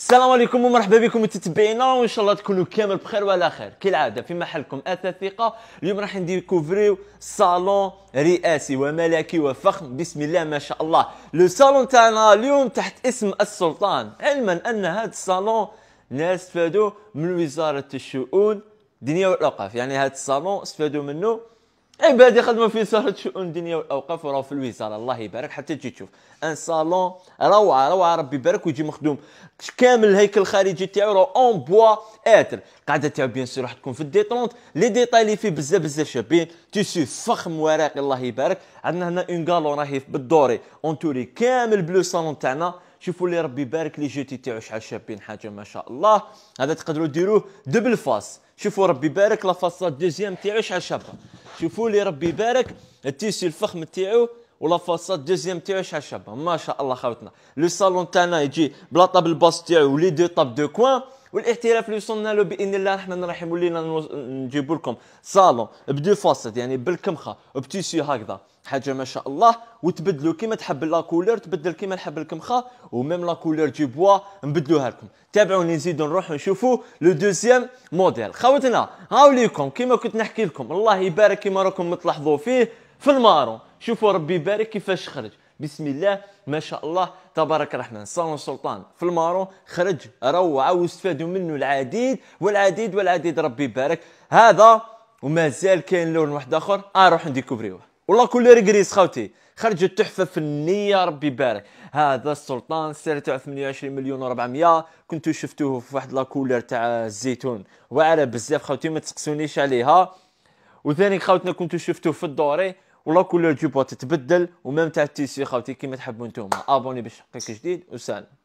السلام عليكم ومرحبا بكم متتبعينا وان شاء الله تكونوا كامل بخير وعلى خير كالعاده في محلكم اثاث ثقه اليوم راح نديكوفريو صالون رئاسي وملكي وفخم بسم الله ما شاء الله لو صالون تاعنا اليوم تحت اسم السلطان علما ان هذا الصالون ناس استفادوا من وزاره الشؤون الدنيا والاوقاف يعني هذا الصالون استفادوا منه عبادي خدمه في وزاره شؤون الدنيا والاوقاف وراه في الوزاره الله يبارك حتى تجي تشوف ان صالون روعه روعه ربي يبارك ويجي مخدوم كامل الهيكل الخارجي تاعو راه اون بوا اتر قاعدة تاعو بيان سور راح تكون في الديترونت لي ديتاي اللي فيه بزاف بزاف شابين تيسي فخم وراقي الله يبارك عندنا هنا اون كالون راهي بالدوري اونتوري كامل بلو صالون تاعنا شوفوا اللي ربي يبارك لي جوتي تاعو شحال شابين حاجه ما شاء الله هذا تقدروا ديروه دبل فاس شوفوا ربي يبارك لا فاصا دوزيام تاعو شحال شابه شوفوا لي ربي يبارك التيسي الفخم تاعو ولا فاصات دوزيام تاعو شحال شابه ما شاء الله خاوتنا لو صالون تاعنا يجي بلا طاب الباص تاعو ولي دو طاب دو كوان والاحتراف اللي وصلنا له باذن الله احنا الرحيم ولينا نجيب لكم صالون بدو فاسد يعني بالكمخه بتيسيو هكذا حاجه ما شاء الله وتبدلوا كيما تحب لا كولور تبدل كيما تحب الكمخه وميم لا كولور دي بوا نبدلوها لكم تابعوني نزيدوا نروحوا نشوفوا لو دوزيام موديل خوتنا ليكم كيما كنت نحكي لكم الله يبارك كيما راكم تلاحظوا فيه في المارون شوفوا ربي يبارك كيفاش خرج بسم الله ما شاء الله تبارك الرحمن صالون سلطان في المارو خرج روعه واستفادوا منه العديد والعديد والعديد ربي يبارك هذا ومازال كاين لون واحد اخر اروح نديكوبريوه والله كل ريغريس خوتي خرجت تحفه فنيه ربي يبارك هذا السلطان سعر تاعو 28 مليون و400 كنتو شفتوه في واحد لاكولر تاع الزيتون واعره بزاف خوتي ما تسقسونيش عليها وثاني خوتنا كنتو شفتوه في الدوري ولا كولور دو بوا تتبدل ومام تاع التيسي خاوتي كيما تحبوا نتوما ابوني باش يحقق جديد وسلام